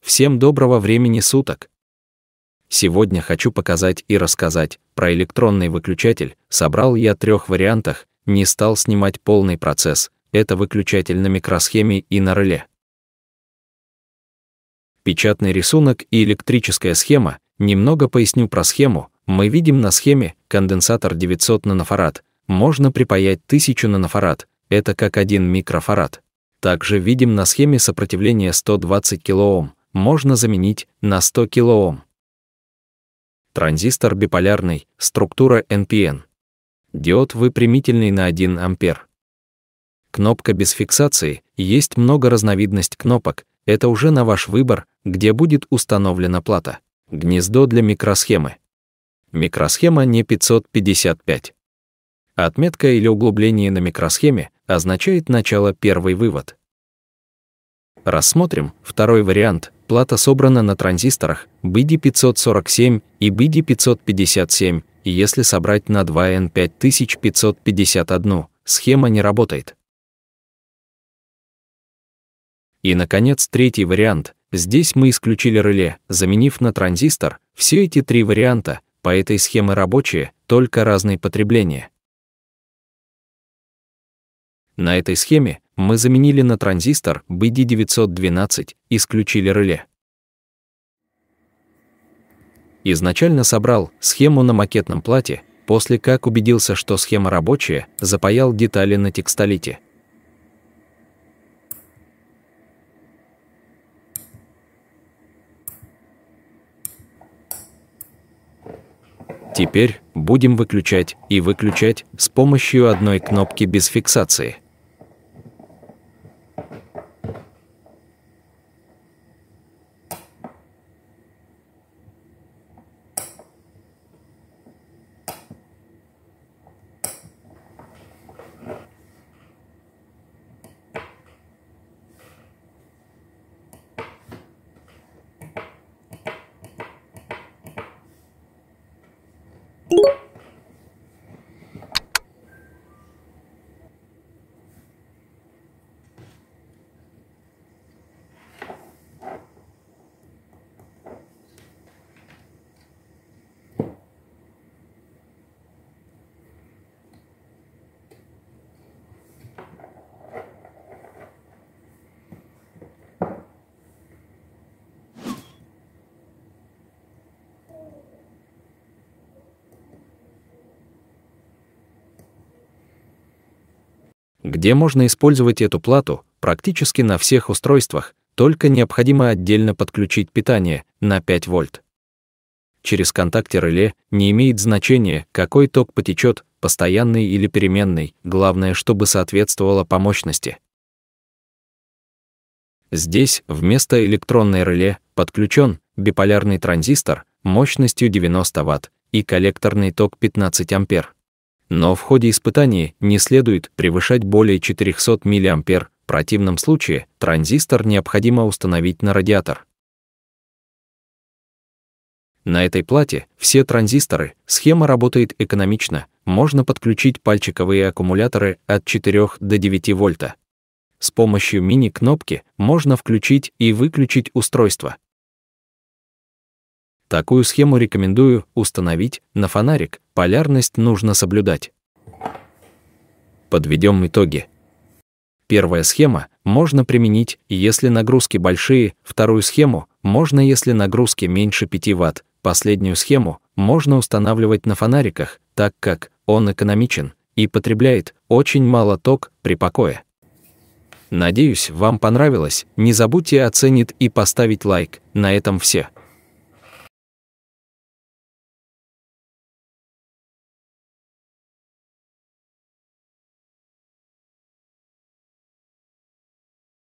Всем доброго времени суток! Сегодня хочу показать и рассказать про электронный выключатель. Собрал я трех вариантах, не стал снимать полный процесс. Это выключатель на микросхеме и на реле. Печатный рисунок и электрическая схема. Немного поясню про схему. Мы видим на схеме конденсатор 900 нанофарад. Можно припаять 1000 нанофарад. Это как один микрофарад. Также видим на схеме сопротивление 120 кОм. Можно заменить на 100 кОм. Транзистор биполярный, структура NPN. Диод выпрямительный на 1 ампер. Кнопка без фиксации. Есть много разновидность кнопок. Это уже на ваш выбор, где будет установлена плата. Гнездо для микросхемы. Микросхема не 555. Отметка или углубление на микросхеме означает начало первый вывод. Рассмотрим второй вариант. Плата собрана на транзисторах BD547 и BD557, и если собрать на 2N5551, схема не работает. И, наконец, третий вариант. Здесь мы исключили реле, заменив на транзистор. Все эти три варианта по этой схеме рабочие, только разные потребления. На этой схеме мы заменили на транзистор BD912, исключили реле. Изначально собрал схему на макетном плате, после как убедился, что схема рабочая, запаял детали на текстолите. Теперь будем выключать и выключать с помощью одной кнопки без фиксации. где можно использовать эту плату практически на всех устройствах, только необходимо отдельно подключить питание на 5 вольт. Через контактер реле не имеет значения, какой ток потечет, постоянный или переменный, главное, чтобы соответствовало по мощности. Здесь вместо электронной реле подключен биполярный транзистор мощностью 90 Вт и коллекторный ток 15 ампер. Но в ходе испытаний не следует превышать более 400 мА, в противном случае транзистор необходимо установить на радиатор. На этой плате все транзисторы, схема работает экономично, можно подключить пальчиковые аккумуляторы от 4 до 9 вольта. С помощью мини-кнопки можно включить и выключить устройство, Такую схему рекомендую установить на фонарик. Полярность нужно соблюдать. Подведем итоги. Первая схема можно применить, если нагрузки большие, вторую схему можно, если нагрузки меньше 5 Вт, последнюю схему можно устанавливать на фонариках, так как он экономичен и потребляет очень мало ток при покое. Надеюсь, вам понравилось, не забудьте оценить и поставить лайк. На этом все.